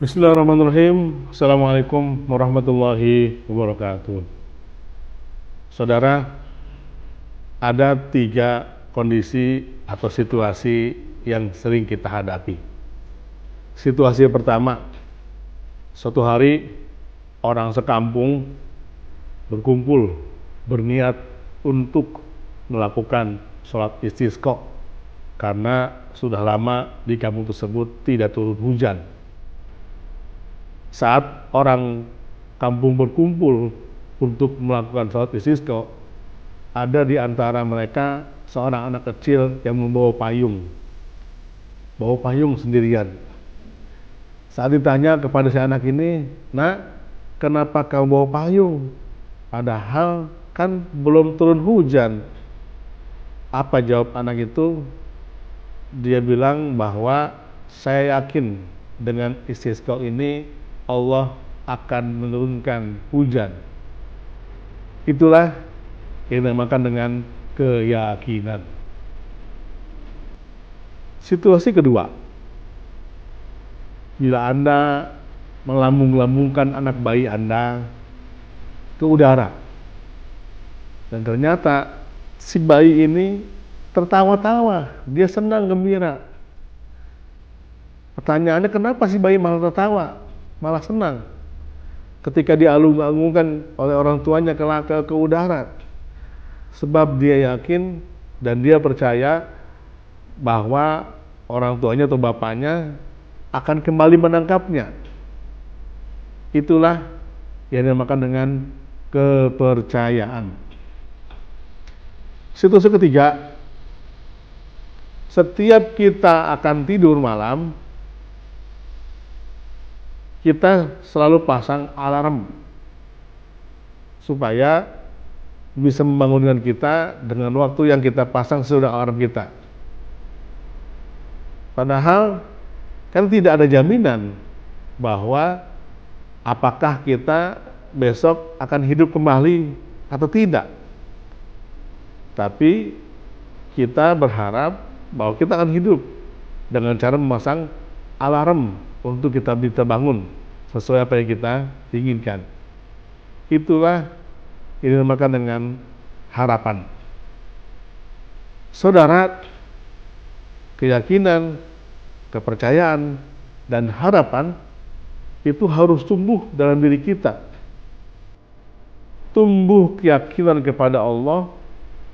Bismillahirrahmanirrahim. Assalamualaikum warahmatullahi wabarakatuh. Saudara, ada tiga kondisi atau situasi yang sering kita hadapi. Situasi pertama, suatu hari orang sekampung berkumpul, berniat untuk melakukan sholat istisqa karena sudah lama di kampung tersebut tidak turun hujan saat orang kampung berkumpul untuk melakukan sholat istisqo, ada di antara mereka seorang anak kecil yang membawa payung. Bawa payung sendirian. Saat ditanya kepada si anak ini, nak, kenapa kau bawa payung? Padahal kan belum turun hujan. Apa jawab anak itu? Dia bilang bahwa saya yakin dengan istisqo ini Allah akan menurunkan hujan. Itulah yang dinamakan dengan keyakinan. Situasi kedua, bila Anda melambung-lambungkan anak bayi Anda ke udara, dan ternyata si bayi ini tertawa-tawa, dia senang gembira. Pertanyaannya kenapa si bayi malah tertawa? malah senang ketika dialung-alungkan oleh orang tuanya ke, ke, ke udara sebab dia yakin dan dia percaya bahwa orang tuanya atau bapaknya akan kembali menangkapnya itulah yang dinamakan dengan kepercayaan situasi ketiga setiap kita akan tidur malam kita selalu pasang alarm supaya bisa membangunkan kita dengan waktu yang kita pasang sudah alarm kita. Padahal kan tidak ada jaminan bahwa apakah kita besok akan hidup kembali atau tidak. Tapi kita berharap bahwa kita akan hidup dengan cara memasang alarm untuk kita bisa bangun sesuai apa yang kita inginkan. Itulah yang dinamakan dengan harapan. Saudara, keyakinan, kepercayaan, dan harapan itu harus tumbuh dalam diri kita. Tumbuh keyakinan kepada Allah,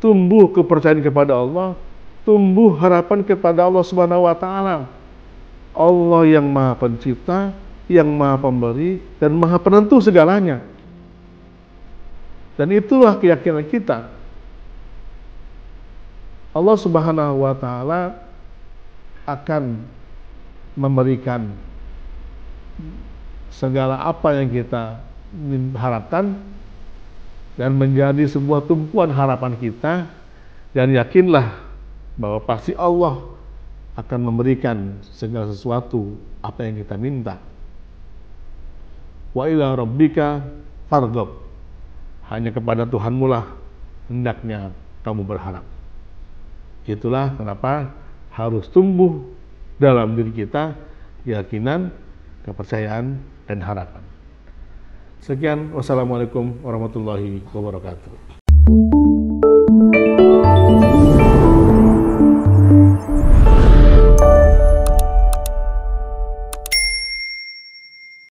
tumbuh kepercayaan kepada Allah, tumbuh harapan kepada Allah Subhanahu wa taala Allah yang maha pencipta, yang maha pemberi, dan maha penentu segalanya. Dan itulah keyakinan kita. Allah Subhanahu wa taala akan memberikan segala apa yang kita harapkan dan menjadi sebuah tumpuan harapan kita dan yakinlah bahwa pasti Allah akan memberikan segala sesuatu apa yang kita minta. Wa ila rabbika farghab. Hanya kepada Tuhanmu lah hendaknya kamu berharap. Itulah kenapa harus tumbuh dalam diri kita keyakinan, kepercayaan, dan harapan. Sekian, wassalamualaikum warahmatullahi wabarakatuh.